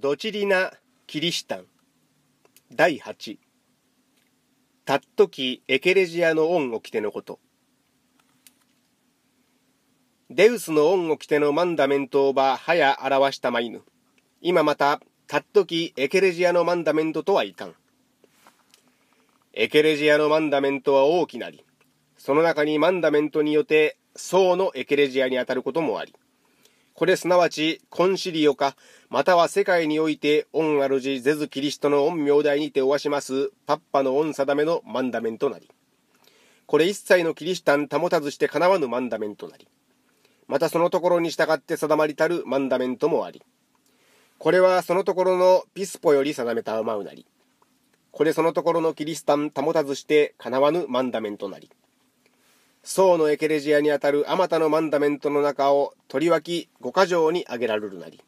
ドチリナ・キリシタン第8たっときエケレジアの恩を着てのことデウスの恩を着てのマンダメントばはや表したまいぬ今またたっときエケレジアのマンダメントとはいかんエケレジアのマンダメントは大きなりその中にマンダメントによって層のエケレジアにあたることもありこれすなわち、コンシリオか、または世界において、御主ゼズキリストの御名代にておわします、パッパの御定めのマンダメンとなり。これ一切のキリシタン保たずしてかなわぬマンダメンとなり。またそのところに従って定まりたるマンダメントもあり。これはそのところのピスポより定めたまうなり。これそのところのキリシタン保たずしてかなわぬマンダメンとなり。宋のエケレジアにあたるあまたのマンダメントの中を取り分き五箇条に挙げられるなり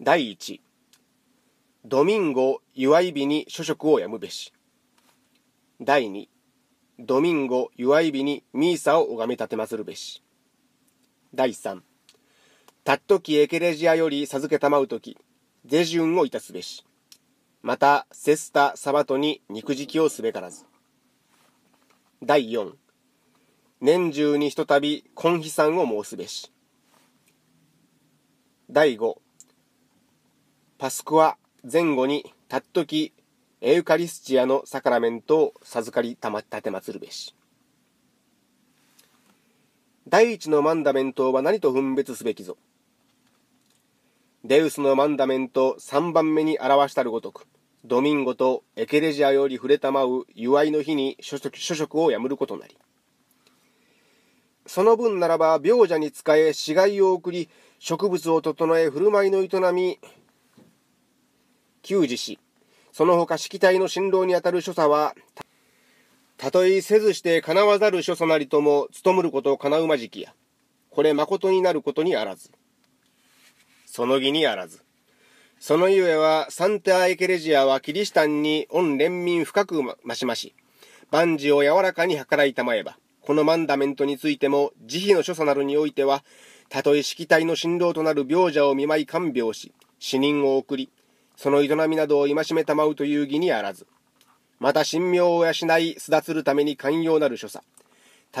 第一ドミンゴ祝い日に諸食をやむべし第二ドミンゴ祝い日にミーサを拝み立てまつるべし第三たっときエケレジアより授けたまうときュンをいたすべしまたセスタサバトに肉食をすべからず第4年中にひとたび婚飛散を申すべし第5パスクは前後にたっときエウカリスチアのサカラメントを授かりたま立てまつるべし第一のマンダメントは何と分別すべきぞデウスのマンダメント3番目に表したるごとくドミンゴとエケレジアより触れたまう祝いの日に諸職をやむることなり。その分ならば病者に仕え死骸を送り植物を整え振る舞いの営み給仕しその他式体の振動にあたる所作はたとえせずしてかなわざる所作なりとも務むることをかなうまじきやこれまことになることにあらずその義にあらずそのゆえは、サンタ・エケレジアはキリシタンに恩連民深く増しまし、万事を柔らかに計らいたまえば、このマンダメントについても、慈悲の所作などにおいては、たとえ式体の振動となる病者を見舞い看病し、死人を送り、その営みなどを戒めたまうという義にあらず。また神妙を養い、巣立つるために寛容なる所作。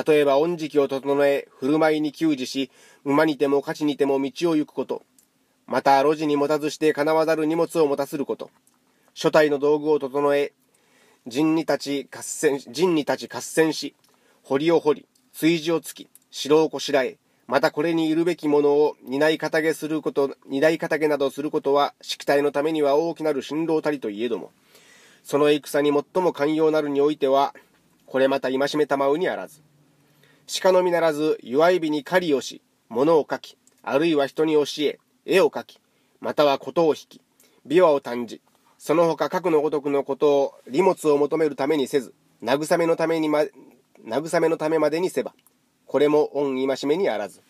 例えば、恩時期を整え、振る舞いに給仕し、馬にても勝ちにても道を行くこと、また路地に持たずしてかなわざる荷物を持たせること、書体の道具を整え、陣に立ち合戦、人に立ち合戦し、堀を掘り、炊事をつき、城をこしらえ、またこれにいるべきものを担い堅げすること、担い堅げなどすることは、色体のためには大きなる辛労たりといえども、その戦に最も寛容なるにおいては、これまた戒めたまうにあらず。鹿のみならず、弱い日に狩りをし、物を書き、あるいは人に教え、絵を描き、または事を引き、琵琶を短じ、その他核のごとくのことを荷物を求めるためにせず、慰めのためにま、慰めのためまでにせば、これも恩戒めにあらず。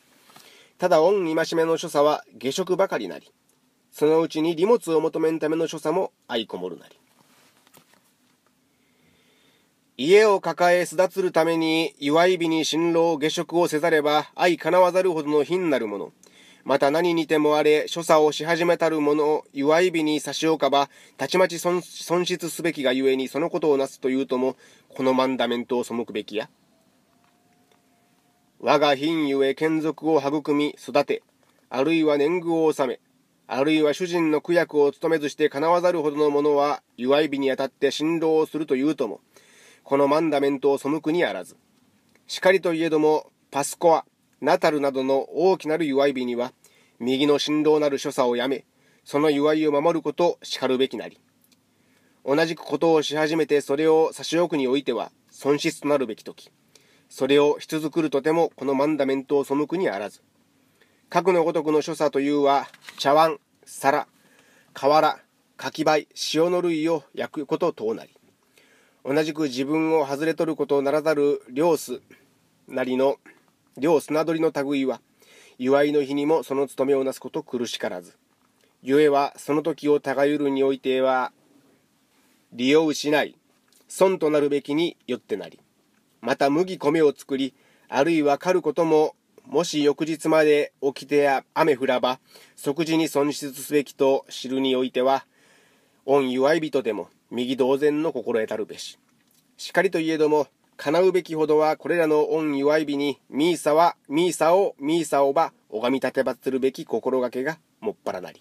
ただ恩戒めの所作は下職ばかりなり、そのうちに荷物を求めんための所作も相こもるなり。家を抱え巣立つるために祝い日に新郎下職をせざれば相かなわざるほどの品なるもの。また何にてもあれ、所作をし始めたる者を祝い火に差し置かば、たちまち損失すべきがゆえにそのことをなすというとも、このマンダメントを背くべきや。我が品ゆえ眷属を育み、育て、あるいは年貢を納め、あるいは主人の苦役を務めずしてかなわざるほどの者は、祝い火にあたって振動をするというとも、このマンダメントを背くにあらず。しかりといえども、パスコア、ナタルなどの大きなる祝い日には、右の振動なる所作をやめ、その祝いを守ることを叱るべきなり。同じくことをし始めてそれを差し置くにおいては、損失となるべき時。それをし続くるとてもこのマンダメントを背くにあらず。核のごとくの所作というは、茶碗、皿、瓦、柿灰、塩の類を焼くこと等なり。同じく自分を外れ取ることならざる漁巣なりの両砂取りの類は、祝いの日にもその務めをなすこと苦しからず。ゆえは、その時を互いるにおいては、利用しない、損となるべきによってなり。また麦米を作り、あるいは狩ることも、もし翌日まで起きて雨降らば、即時に損失すべきと知るにおいては、御祝い人でも、右同然の心得たるべし。しかりといえども、叶うべきほどはこれらの恩祝い日に、ミーサは、ミーサを、ミーサをば、拝み立てばするべき心がけがもっぱらなり。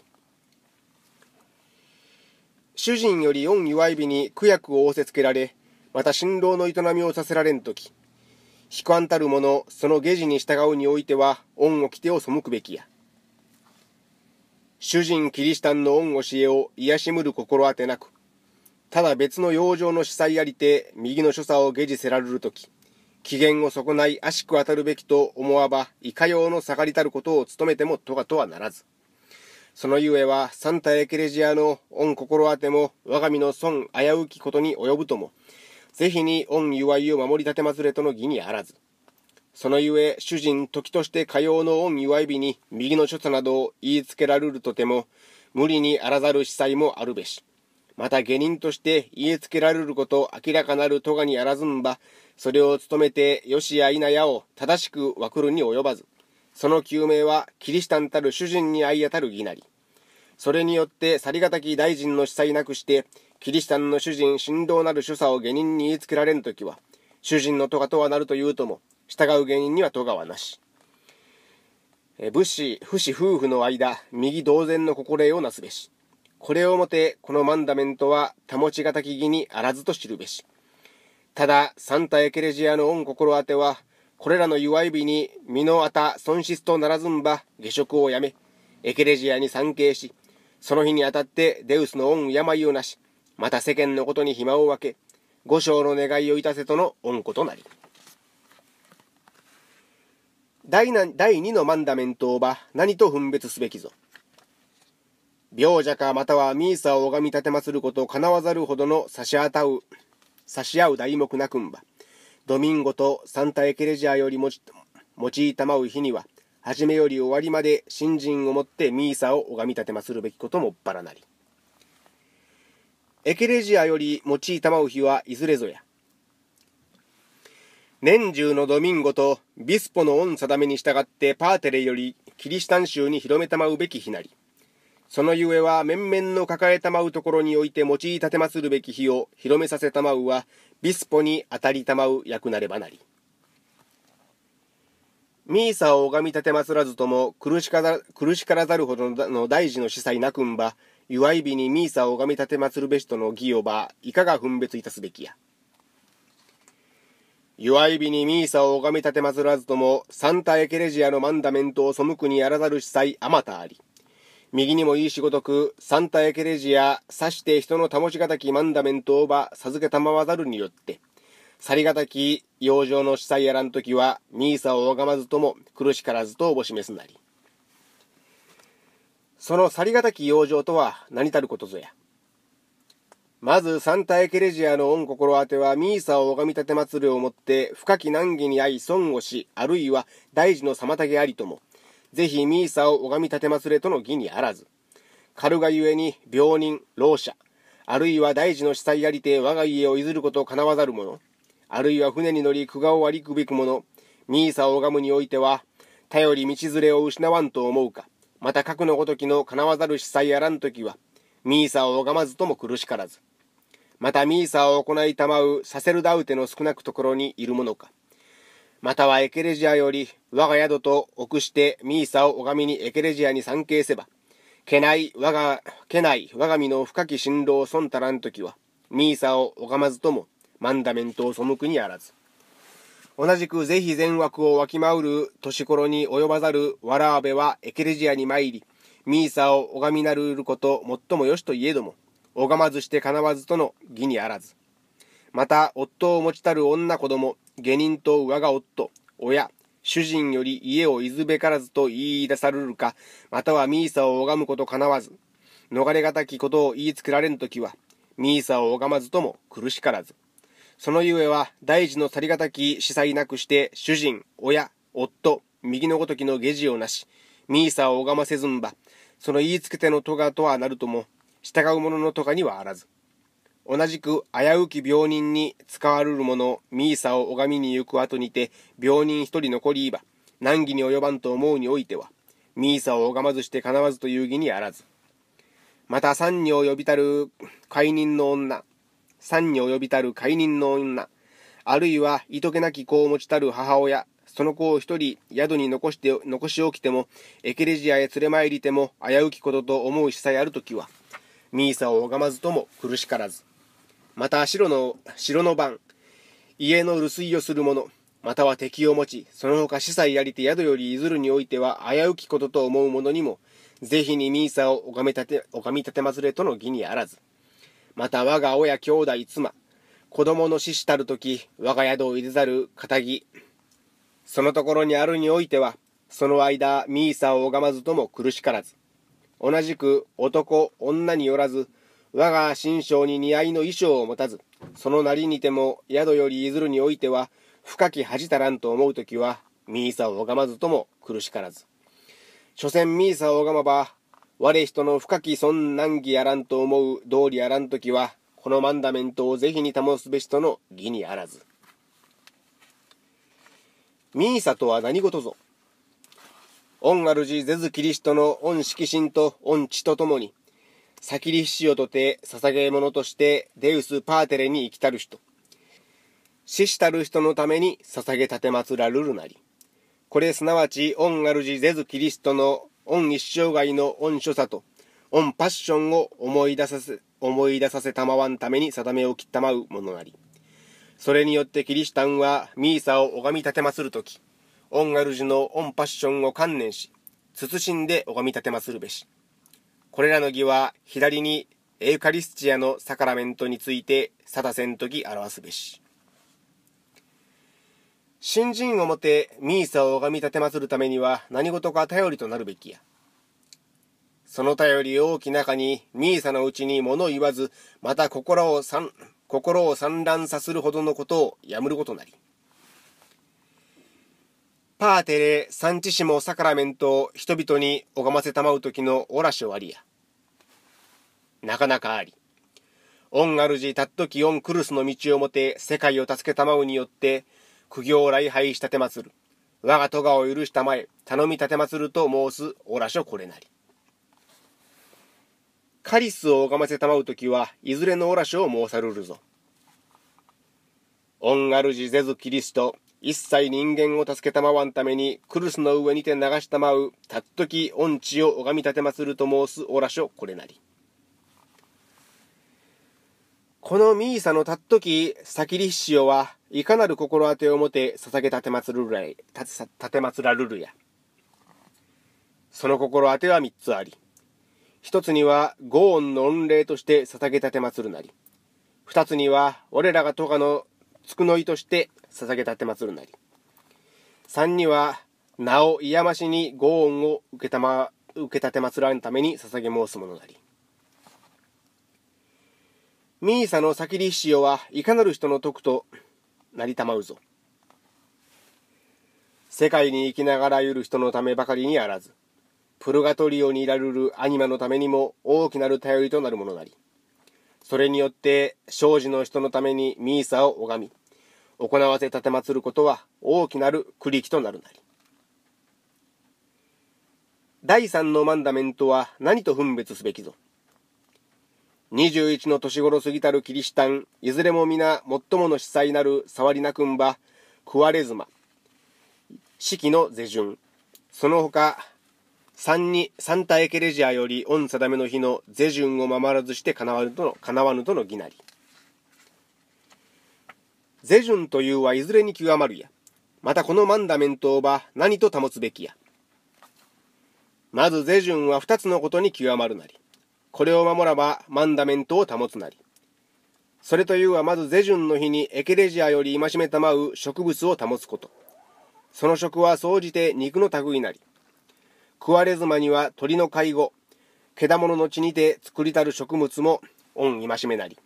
主人より恩祝い日に苦役を仰せつけられ、また新郎の営みをさせられんとき、悲観たる者、その下地に従うにおいては、恩を着てを背くべきや。主人キリシタンの恩教えを癒しむる心当てなく、ただ別の養生の司祭ありて、右の所作を下地せられるとき、機嫌を損ない悪しく当たるべきと思わば、いかようの下がりたることを務めてもとがとはならず。そのゆえは、サンタエケレジアの御心当ても、我が身の損危うきことに及ぶとも、是非に御祝いを守り立てまずれとの義にあらず。そのゆえ、主人時としてかようの御祝い日に、右の所作などを言いつけられるとても、無理にあらざる司祭もあるべし。また下人として言いつけられること明らかなる咎にあらずんば、それを務めてよしやいなやを正しくわくるに及ばず、その究明はキリシタンたる主人に相当たる義なり。それによって去りがたき大臣の主祭なくして、キリシタンの主人神道なる所作を下人に言いつけられんときは、主人の咎とはなるというとも、従う下人には咎はなし。武士、不死夫婦の間、右同然の心得をなすべし。これをもて、このマンダメントは保ちがたき義にあらずと知るべし。ただ、サンタエケレジアの恩心当ては、これらの祝い日に、身のあた損失とならずんば、下食をやめ、エケレジアに参詣し、その日にあたってデウスの恩病をなし、また世間のことに暇を分け、五章の願いをいたせとの恩子となり。第二のマンダメントをば、何と分別すべきぞ。病者かまたはミーサを拝み立てますることをかなわざるほどの差し当たう、差し合う題目なくんば。ドミンゴとサンタエケレジャーよりもち、用いたまう日には、初めより終わりまで新人をもってミーサを拝み立てまするべきこともばらなり。エケレジアより用いたまう日はいずれぞや。年中のドミンゴとビスポの恩定めに従ってパーテレよりキリシタン州に広めたまうべき日なり。そのゆえは面々の抱えたまうところにおいて用い立てまするべき日を広めさせたまうは、ビスポに当たりたまう役なればなり。ミーサを拝み立てますらずとも苦しから苦しからざるほどの大事の司祭なくんば、祝い日にミーサを拝み立てまするべしとの義をば、いかが分別いたすべきや。祝い日にミーサを拝み立てますらずとも、サンタエケレジアのマンダメントを背くにあらざる司祭あまたあり。右にもいい仕事く、サンタエケレジア、さして人の保ちがたきマンダメントオーバ、授けたまわざるによって、去りがたき、養生の司祭やらんときは、ミーサを拝まずとも、苦しからずとおぼしめすなり。その去りがたき養生とは何たることぞや。まず、サンタエケレジアの御心当ては、ミーサを拝み立て祭りをもって、深き難儀に遭い損をし、あるいは大事の妨げありとも。ぜひミーサを拝み立てますれとの義にあらず。軽がゆえに病人、老者、あるいは大事の司祭ありて我が家を譲ることかなわざる者、あるいは船に乗り苦我を割りくべく者、ミーサを拝むにおいては、頼り道連れを失わんと思うか、また核のごときのかなわざる司祭あらんときは、ミーサを拝まずとも苦しからず。またミーサを行いたまうさせるダウテの少なくところにいるものか。またはエケレジアより我が宿と臆してミーサを拝みにエケレジアに参詣せば、けない我が、けない我が身の深き心労損たらんときは、ミーサを拝まずとも、マンダメントを背くにあらず。同じく是非善悪をわきまうる年頃に及ばざるわらあべはエケレジアに参り、ミーサを拝みなるること最もよしといえども、拝まずしてかなわずとの義にあらず。また、夫を持ちたる女子供、下人と我が夫、親、主人より家をいずべからずと言い出さるるか、またはミーサを拝むことかなわず、逃れがたきことを言いつくられんときは、ミーサを拝まずとも苦しからず。そのゆえは、大事の去りがたき司祭なくして、主人、親、夫、右のごときの下地をなし、ミーサを拝ませずんば、その言いつけての咎とはなるとも、従う者のかにはあらず。同じく危うき病人に使わるる者、ミーサを拝みに行く後にて、病人一人残りいば、難儀に及ばんと思うにおいては、ミーサを拝まずしてかなわずという義にあらず。また三に及びたる解任の女、三を呼びたる解任の女、あるいはいとけなき子を持ちたる母親、その子を一人宿に残して残しおきても、エケレジアへ連れ参りても危うきことと思うしさえあるときは、ミーサを拝まずとも苦しからず。また白の白の番家の留守居をする者または敵を持ちその他司祭やりて宿より譲るにおいては危うきことと思う者にも是非にミーサを拝み立て拝み立てまつれとの義にあらずまた我が親兄弟妻子供の死したる時我が宿を入れざる仇そのところにあるにおいてはその間ミーサを拝まずとも苦しからず同じく男女によらず我が心象に似合いの衣装を持たず、そのなりにても宿より譲るにおいては、深き恥たらんと思う時は、ミーサを拝まずとも苦しからず。所詮ミーサを拝まば、我人の深き尊難儀やらんと思う道理やらん時は、このマンダメントを是非に保つべしとの義にあらず。ミーサとは何事ぞ。御主ゼズキリストの御色心と御知とともに、先に死をとて捧げ物としてデウスパーテレに生きたる人。死したる人のために捧げたてまつらるるなり。これすなわち、恩るじゼズキリストの恩一生涯の恩所作と、恩パッションを思い出させ、思い出させたまわんために定めをきったまうものなり。それによってキリシタンはミーサを拝み立てまするとき、恩じの恩パッションを観念し、慎んで拝み立てまするべし。これらの儀は左にエウカリスチアのサカラメントについて定せんとき表すべし。新人をもてミーサを拝み立てまつるためには何事か頼りとなるべきや。その頼り大き中にミーサのうちに物を言わず、また心を散心を散乱させるほどのことをやむることなり。パーテレ・サンチシモ・サカラメント人々に拝ませたまう時のオラショありや。なかなかあり。オンジたっときオンクルスの道をもて世界を助けたまうによって、苦行礼拝したてまつる。我が戸川を許したまえ、頼みたてまつると申すオラショこれなり。カリスを拝ませたまう時は、いずれのオラショを申さるるぞ。オンジゼズキリスト、一切人間を助けたまわんために、クルスの上にて流したまう、たっとき恩知を拝み立てまつると申すおらしょこれなり。このミーサのたっとき、先利リよは、いかなる心当てをもて捧げ立てまつるらい、たてまつらるるや。その心当ては三つあり。一つには、ご恩の御礼として捧げ立てまつるなり。二つには、我らがトガのつくのいとして捧げ立てつるなり3には名をいやましにご恩を受けた、ま、受け立てつらんために捧げ申すものなりミーサの先立しよはいかなる人の徳となりたまうぞ世界に生きながらゆる人のためばかりにあらずプルガトリオにいられるアニマのためにも大きなる頼りとなるものなりそれによって庄司の人のためにミーサを拝み行わせ奉ることは大きなる苦力となるなり。第三のマンダメントは何と分別すべきぞ。21の年頃過ぎたるキリシタン、いずれも皆最もの司祭なるサワリナ君ば、クワレズマ、四季の是順、その他、三に、三体エケレジアより御定めの日の是順を守らずしてかなわぬとの、かわぬとの義なり。世順というはいずれに極まるや。またこのマンダメントは何と保つべきや。まず世順は二つのことに極まるなり。これを守らばマンダメントを保つなり。それというはまず世順の日にエケレジアより戒めたまう植物を保つこと。その食は総じて肉の類なり。食われずには鳥の介護、獣の血にて作りたる食物も恩戒めなり。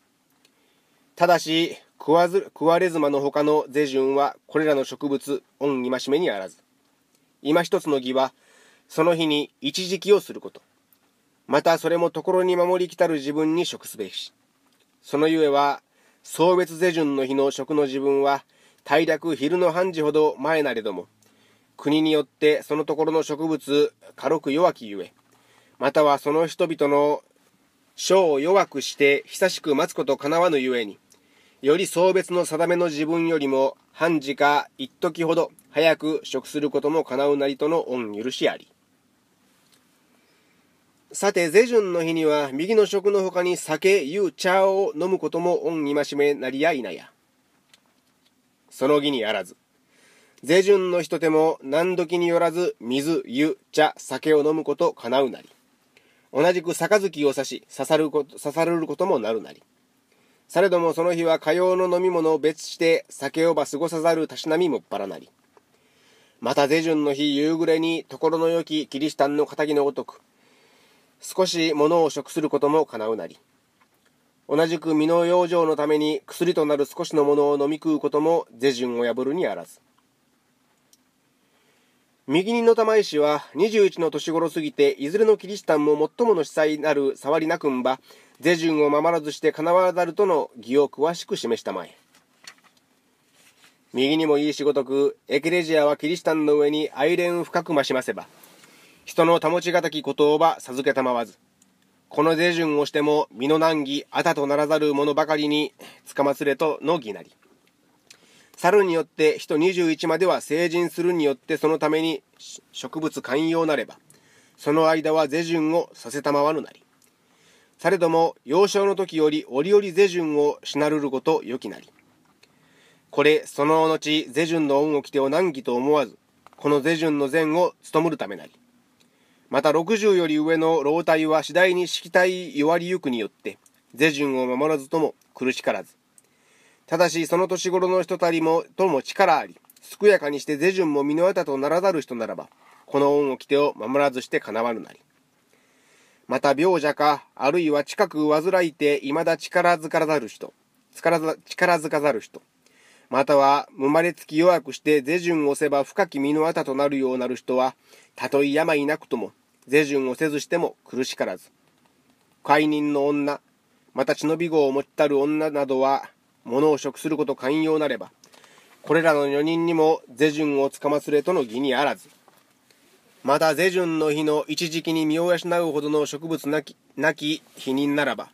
ただし、食わず食われズの他のゼジは、これらの植物、恩戒めにあらず。今一つの儀は、その日に一時期をすること。またそれも所に守りきたる自分に食すべし。そのゆえは、送別世順の日の食の自分は、大略昼の半時ほど前なれども、国によってそのところの植物、軽く弱きゆえ、またはその人々の書を弱くして久しく待つことかなわぬゆえに、より送別の定めの自分よりも、半時か一時ほど早く食することも叶うなりとの恩許しあり。さて、世順の日には、右の食のほかに酒、湯、茶を飲むことも恩戒めなりやいなや。その儀にあらず。世順の人と手も何時によらず、水、湯、茶、酒を飲むこと叶うなり。同じく杯を刺し、刺さること、刺さることもなるなり。されどもその日は火曜の飲み物を別して酒をば過ごさざるたしなみもっぱらなり。また出順の日夕暮れに所のよきキリシタンの仇のごとく、少し物を食することもかなうなり。同じく身の養生のために薬となる少しのものを飲み食うことも是順を破るにあらず。右にの玉石は21の年頃過ぎていずれのキリシタンも最もの司祭なる触りなくんば是順を守らずしてかわざるとの義を詳しく示したまえ右にもいいしごとくエクレジアはキリシタンの上に哀憐深く増しませば人の保ちがたき言葉授けたまわずこの是順をしても身の難儀あたとならざる者ばかりにつかまつれとの義なり猿によって人21までは成人するによってそのために植物寛容なればその間は是順をさせたまわぬなりされども幼少の時より折々世順をしなるることよきなり。これ、その後、世順の恩を着てを難儀と思わず、この世順の善を務むるためなり。また60より上の老体は次第に色体弱りゆくによって、世順を守らずとも苦しからず。ただし、その年頃の人たりも、とも力あり、健やかにして世順も身のあたとならざる人ならば、この恩を着てを守らずしてかなわぬなり。また病者か、あるいは近く患いて未だ力づからざる人、力づかざる人、または生まれつき弱くして是順をせば深き身のあたとなるようなる人は、たとえ病なくとも、是順をせずしても苦しからず。解任の女、また忍び号を持ちたる女などは、物を食すること寛容なれば、これらの女人にも是順をつかまつれとの義にあらず。また是順の日の一時期に身を養うほどの植物なきなき否認ならば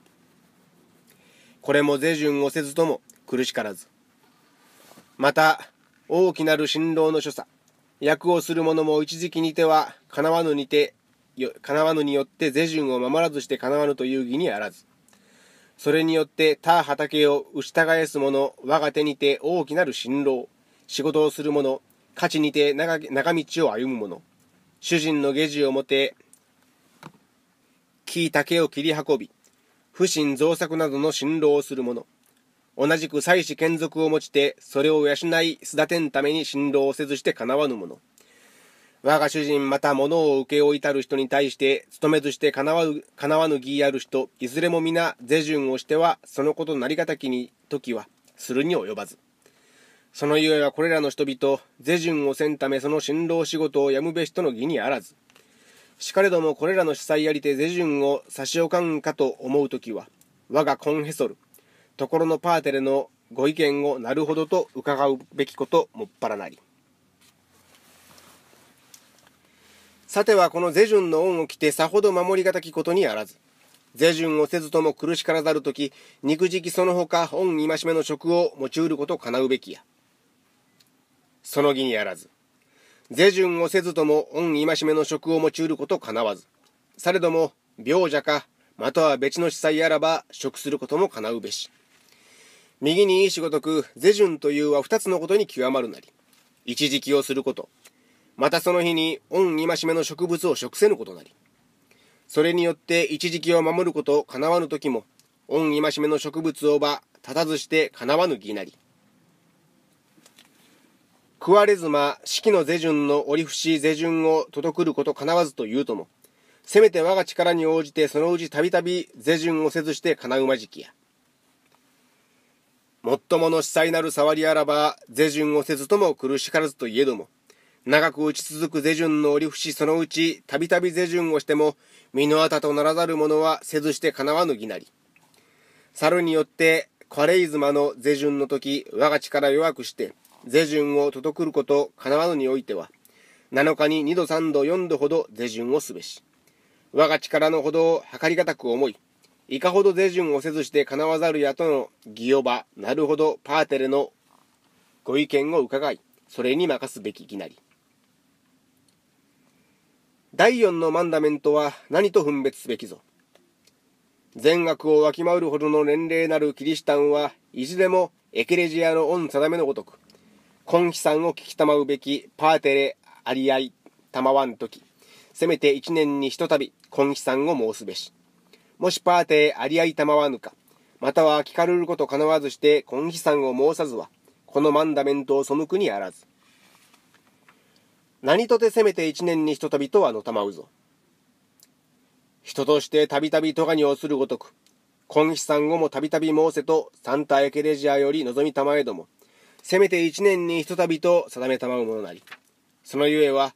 これも是順をせずとも苦しからずまた大きなる辛労の所作役をする者も一時期にてはかなわぬにてかわぬによって是順を守らずしてかなわぬという義にあらずそれによって他畑を打ち耕す者我が手にて大きなる辛労仕事をする者価値にて長長道を歩む者主人の下地をもて、木竹を切り運び、不信造作などの辛労をする者。同じく妻子眷属を持ちて、それを養い、巣立てんために辛労をせずしてかなわぬ者。我が主人また物を請け負いたる人に対して、勤めずしてかなわぬ、かなわぬ義ある人、いずれも皆、是順をしては、そのことなりがたきに、時は、するに及ばず。そのゆえはこれらの人々、世順をせんためその新郎仕事をやむべしとの義にあらず。しかれどもこれらの主催ありて世順を差し置かんかと思うときは、我がコンヘソル、ところのパーテレのご意見をなるほどと伺うべきこともっぱらなり。さてはこの世順の恩を着てさほど守りがたきことにあらず。世順をせずとも苦しからざるとき、肉食そのほか恩戒めの職を用うることかなうべきや。その義にあらず。是順をせずとも御戒めの職を用いることかなわず。されども、病者か、または別の司祭あらば、職することもかなうべし。右にいい仕とく、是順というは二つのことに極まるなり。一時期をすること。またその日に、御戒めの植物を食せぬことなり。それによって一時期を守ることかなわぬ時も、御戒めの植物をば、立たずしてかなわぬ義なり。食われずま、四季の是順の折伏是順を届くることかなわずというとも、せめて我が力に応じてそのうちたびたび是順をせずしてかなうまじきや。もっともの司祭なる触りあらば、是順をせずとも苦しからずといえども、長く打ち続く是順の折伏。そのうちたびたび是順をしても、身のあたとならざる者はせずしてかなわぬぎなり。猿によって、カレイ妻の是順の時、我が力弱くして、税順を滞ることかなわぬにおいては、7日に2度3度4度ほど税順をすべし、我が力のほどを計りがたく思い、いかほど税順をせずしてかなわざるやとの義おばなるほどパーテレのご意見を伺い、それに任すべききなり。第4のマンダメントは何と分別すべきぞ。善悪をわきまうるほどの年齢なるキリシタンは、いずれもエクレジアの恩定めのごとく、今さんを聞きたまうべきパーテレありあいたまわんとき、せめて一年にひとたび今悲惨を申すべし。もしパーテレありあいたまわぬか、または聞かれることかなわずして今さんを申さずは、このマンダメントを背くにあらず。何とてせめて一年にひとたびとはのたまうぞ。人としてたびたびとがにをするごとく、今さんをもたびたび申せとサンタエケレジアより望みたまえども、せめて一年にひとたびと定めたまうものなり。そのゆえは、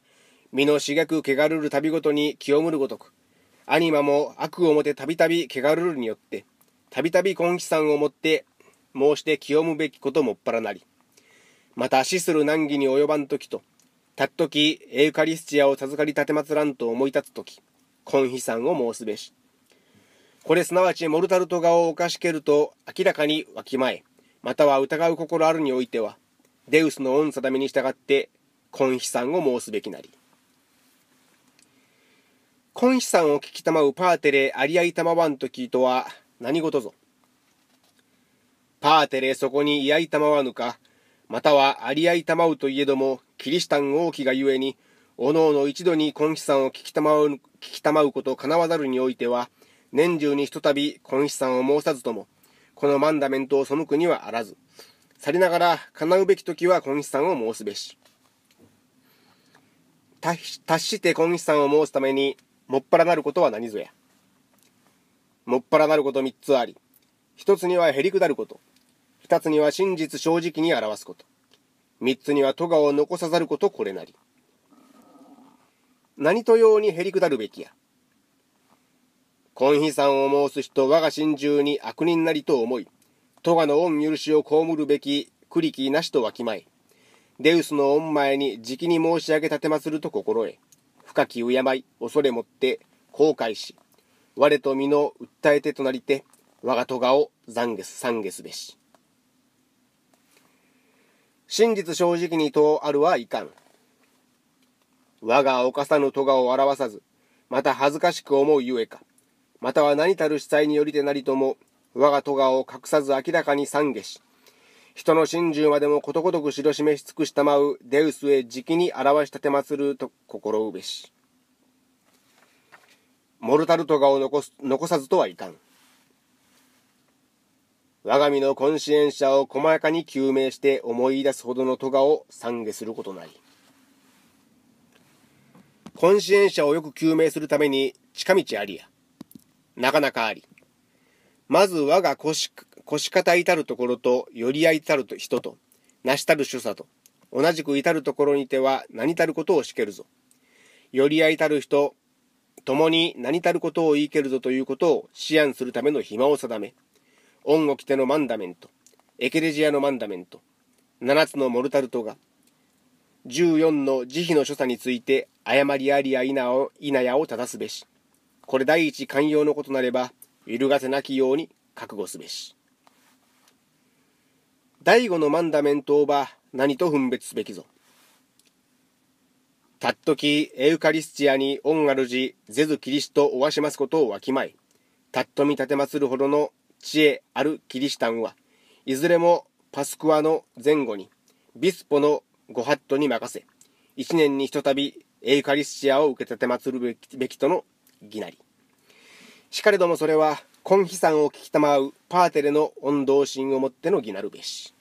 身のしがくけがるる旅ごとに清むるごとく、アニマも悪をもてたびたびけがるるによって、たびたび根気さんをもって申して清むべきこともっぱらなり。また死する難儀に及ばんときと、たっときエウカリスチアを授かり立てまつらんと思い立つとき、根飛さんを申すべし。これすなわちモルタルト画を犯しけると明らかにわきまえ、または疑う心あるにおいてはデウスの恩定めに従って根飛散を申すべきなり根飛散を聞きたまうパーテレありあいたまわんと聞いとは何事ぞパーテレそこに居合たまわぬかまたはありあいたまうといえどもキリシタン王妃がゆえにおのおの一度に根飛散を聞きたまう聞きたまうことかなわざるにおいては年中にひとたび根飛散を申さずともこのマンダメントを背くにはあらず。去りながら、叶うべき時は根さんを申すべし。達して根さんを申すために、もっぱらなることは何ぞや。もっぱらなること三つあり。一つにはへりくだること。二つには真実正直に表すこと。三つには咎を残さざることこれなり。何とようにへりくだるべきや。金妃さんを申す人我が心中に悪人なりと思い、戸賀の恩許しを被るべき栗きなしとわきまい。デウスの恩前に直に申し上げ立てますると心得。深き敬い、恐れもって後悔し、我と身の訴えてとなりて、我が戸賀を懺悔す懺悔すべし。真実正直にとあるはいかん。我が犯さぬ戸賀を表さず、また恥ずかしく思うゆえか。または何たる主催によりてなりとも、我が戸川を隠さず明らかに懺悔し、人の心中までもことごとく白示し尽くしたまう、デウスへ直に表したてまつると心うべし。モルタルトガを残す残さずとはいかん。我が身のコンシエンシャを細やかに究明して思い出すほどのトガを懺悔することなり。コンシエンシャをよく究明するために近道ありや。なかなかあり。まず我が腰、腰方至るところと、より合い至ると人と、なしたる所作と、同じく至るところにては何たることをしけるぞ。より合いたる人、共に何たることを言いけるぞということを思案するための暇を定め、恩を着てのマンダメント、エケレジアのマンダメント、7つのモルタルトが、14の慈悲の所作について誤りありや否やを正すべし。これ第一寛容のことなれば揺るがせなきように覚悟すべし第五のマンダメントば何と分別すべきぞたっときエウカリスチアに恩あるじゼズキリストおわしますことをわきまいたっと見立てまするほどの知恵あるキリシタンはいずれもパスクアの前後にビスポのご法度に任せ一年にひとたびエウカリスチアを受け立てまつるべきとの義なりしかれどもそれは根飛散を聞きたまうパーテレの御同心をもってのぎなるべし